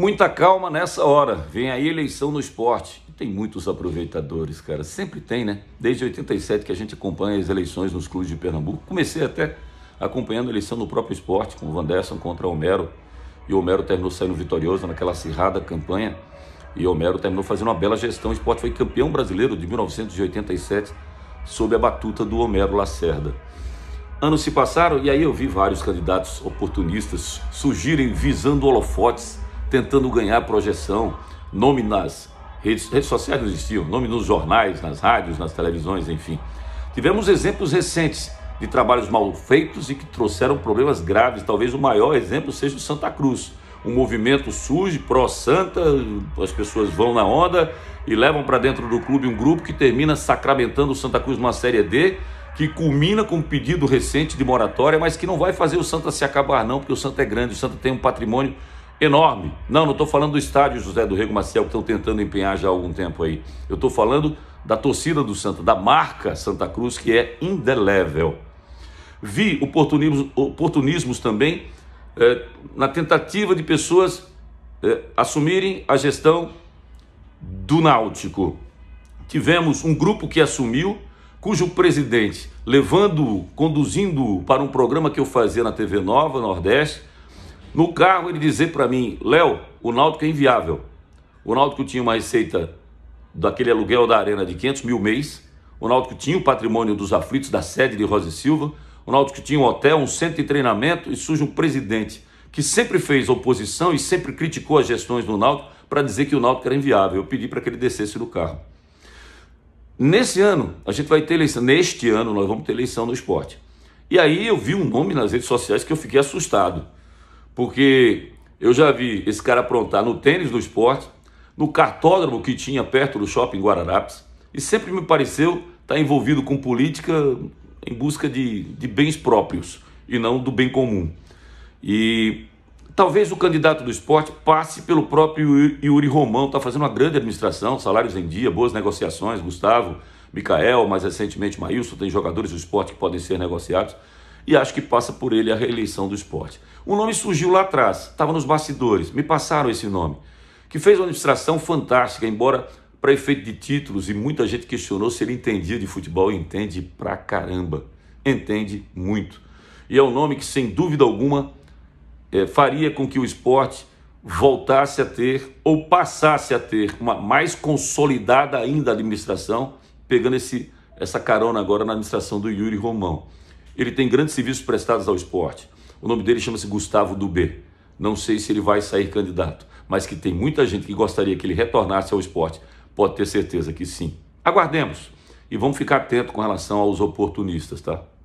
Muita calma nessa hora. Vem aí eleição no esporte. Tem muitos aproveitadores, cara. Sempre tem, né? Desde 87 que a gente acompanha as eleições nos clubes de Pernambuco. Comecei até acompanhando a eleição no próprio esporte, com o Vanderson contra o Homero. E o Homero terminou saindo vitorioso naquela acirrada campanha. E o Homero terminou fazendo uma bela gestão. O esporte foi campeão brasileiro de 1987, sob a batuta do Homero Lacerda. Anos se passaram e aí eu vi vários candidatos oportunistas surgirem visando holofotes tentando ganhar projeção, nome nas redes, redes sociais não existiam, nome nos jornais, nas rádios, nas televisões, enfim. Tivemos exemplos recentes de trabalhos mal feitos e que trouxeram problemas graves. Talvez o maior exemplo seja o Santa Cruz. Um movimento surge pró-santa, as pessoas vão na onda e levam para dentro do clube um grupo que termina sacramentando o Santa Cruz numa Série D, que culmina com um pedido recente de moratória, mas que não vai fazer o Santa se acabar, não, porque o Santa é grande, o Santa tem um patrimônio enorme. Não, não estou falando do estádio José do Rego Maciel, que estão tentando empenhar já há algum tempo aí. Eu estou falando da torcida do Santa, da marca Santa Cruz, que é indelével. Vi oportunismos, oportunismos também é, na tentativa de pessoas é, assumirem a gestão do Náutico. Tivemos um grupo que assumiu, cujo presidente, levando, conduzindo para um programa que eu fazia na TV Nova, Nordeste, no carro ele dizer para mim, Léo, o Náutico é inviável. O Náutico tinha uma receita daquele aluguel da arena de 500 mil mês. O Náutico tinha o patrimônio dos aflitos da sede de Rosa e Silva. O Náutico tinha um hotel, um centro de treinamento e surge um presidente que sempre fez oposição e sempre criticou as gestões do Náutico para dizer que o Náutico era inviável. Eu pedi para que ele descesse do carro. Nesse ano, a gente vai ter eleição. Neste ano, nós vamos ter eleição no esporte. E aí eu vi um nome nas redes sociais que eu fiquei assustado porque eu já vi esse cara aprontar no tênis do esporte, no cartódromo que tinha perto do shopping Guararapes, e sempre me pareceu estar tá envolvido com política em busca de, de bens próprios e não do bem comum. E talvez o candidato do esporte passe pelo próprio Yuri Romão, está fazendo uma grande administração, salários em dia, boas negociações, Gustavo, Micael, mais recentemente Maílson, tem jogadores do esporte que podem ser negociados e acho que passa por ele a reeleição do esporte. O nome surgiu lá atrás, estava nos bastidores, me passaram esse nome, que fez uma administração fantástica, embora para efeito de títulos, e muita gente questionou se ele entendia de futebol, entende pra caramba, entende muito. E é um nome que, sem dúvida alguma, é, faria com que o esporte voltasse a ter ou passasse a ter uma mais consolidada ainda administração, pegando esse, essa carona agora na administração do Yuri Romão. Ele tem grandes serviços prestados ao esporte. O nome dele chama-se Gustavo Dubé. Não sei se ele vai sair candidato, mas que tem muita gente que gostaria que ele retornasse ao esporte. Pode ter certeza que sim. Aguardemos e vamos ficar atento com relação aos oportunistas, tá?